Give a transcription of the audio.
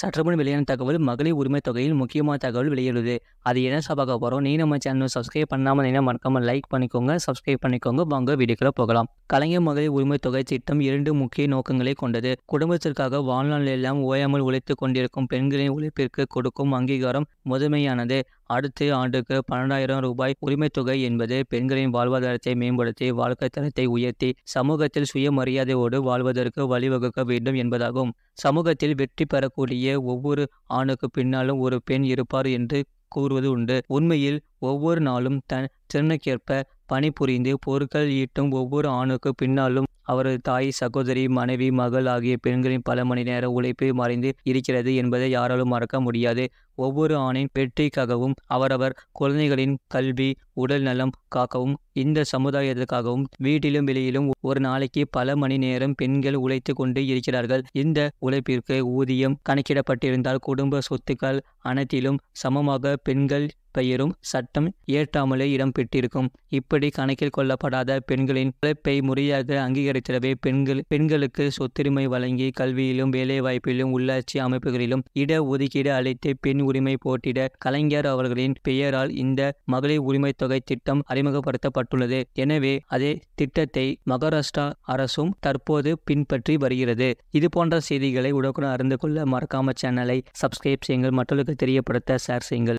சற்றுமுன் வெளியான தகவல் மகளிர் உரிமை தொகையில் முக்கியமான தகவல் வெளியுள்ளது அது என்ன பார்க்க போகிறோம் நீ நம்ம சேனல் சப்ஸ்கிரைப் பண்ணாமல் நீங்கள் மறக்காமல் லைக் பண்ணிக்கோங்க சப்ஸ்கிரைப் பண்ணிக்கோங்க வாங்க வீடியோக்குள்ள போகலாம் கலைஞர் மகளிர் உரிமை தொகை திட்டம் இரண்டு முக்கிய நோக்கங்களை கொண்டது குடும்பத்திற்காக வாழ்நாளெல்லாம் ஓயாமல் உழைத்து கொண்டிருக்கும் பெண்களின் உழைப்பிற்கு கொடுக்கும் அங்கீகாரம் முதன்மையானது அடுத்த ஆண்டுக்கு பன்னெண்டாயிரம் ரூபாய் உரிமைத்தொகை என்பது பெண்களின் வாழ்வாதாரத்தை மேம்படுத்தி வாழ்க்கை தரத்தை உயர்த்தி சமூகத்தில் சுயமரியாதையோடு வாழ்வதற்கு வழிவகுக்க வேண்டும் என்பதாகும் சமூகத்தில் வெற்றி பெறக்கூடிய ஒவ்வொரு ஆணுக்கு பின்னாலும் ஒரு பெண் இருப்பார் என்று கூறுவது உண்டு உண்மையில் ஒவ்வொரு நாளும் தன் திறனுக்கேற்ப பணிபுரிந்து பொருட்கள் ஈட்டும் ஒவ்வொரு ஆணுக்கு பின்னாலும் அவரது தாய் சகோதரி மனைவி மகள் ஆகிய பெண்களின் பல மணி நேர உழைப்பு மறைந்து இருக்கிறது என்பதை யாராலும் மறக்க முடியாது ஒவ்வொரு ஆணின் வெற்றிக்காகவும் அவரவர் குழந்தைகளின் கல்வி உடல் நலம் காக்கவும் இந்த சமுதாயத்திற்காகவும் வீட்டிலும் வெளியிலும் ஒரு நாளைக்கு பல மணி நேரம் பெண்கள் உழைத்து கொண்டு இருக்கிறார்கள் இந்த உழைப்பிற்கு ஊதியம் கணக்கிடப்பட்டிருந்தால் குடும்ப சொத்துக்கள் அனைத்திலும் சமமாக பெண்கள் பெயரும் சட்டம் இயற்றாமலே இடம்பெற்றிருக்கும் இப்படி கணக்கில் கொள்ளப்படாத பெண்களின் உழைப்பை முறையாக அங்கீகரித்திடவே பெண்கள் பெண்களுக்கு சொத்துரிமை வழங்கி கல்வியிலும் வேலைவாய்ப்பிலும் உள்ளாட்சி அமைப்புகளிலும் இட ஒதுக்கீடு அளித்து பெண் உரிமை போட்டிட கலைஞர் அவர்களின் பெயரால் இந்த மகளிர் உரிமை தொகை திட்டம் அறிமுகப்படுத்தப்பட்டுள்ளது எனவே அதே திட்டத்தை மகாராஷ்டிரா அரசும் தற்போது பின்பற்றி வருகிறது இது போன்ற செய்திகளை உடனுக்குடன் அறிந்து கொள்ள மறக்காம சேனலை சப்ஸ்கிரைப் செய்யுங்கள் மற்றவர்களுக்கு தெரியப்படுத்த ஷேர் செய்யுங்கள்